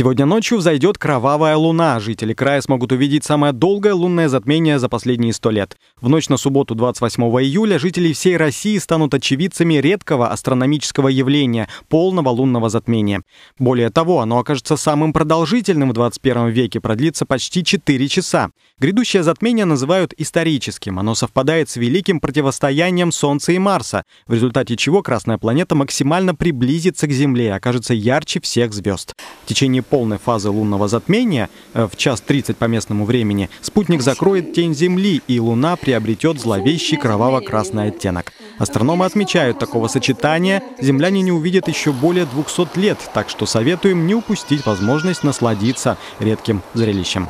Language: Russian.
Сегодня ночью взойдет кровавая луна. Жители края смогут увидеть самое долгое лунное затмение за последние сто лет. В ночь на субботу 28 июля жители всей России станут очевидцами редкого астрономического явления – полного лунного затмения. Более того, оно окажется самым продолжительным в 21 веке, продлится почти 4 часа. Грядущее затмение называют историческим. Оно совпадает с великим противостоянием Солнца и Марса, в результате чего красная планета максимально приблизится к Земле и окажется ярче всех звезд. В течение полной фазы лунного затмения э, в час 30 по местному времени спутник закроет тень Земли, и Луна приобретет зловещий кроваво-красный оттенок. Астрономы отмечают, такого сочетания земляне не увидят еще более 200 лет, так что советуем не упустить возможность насладиться редким зрелищем.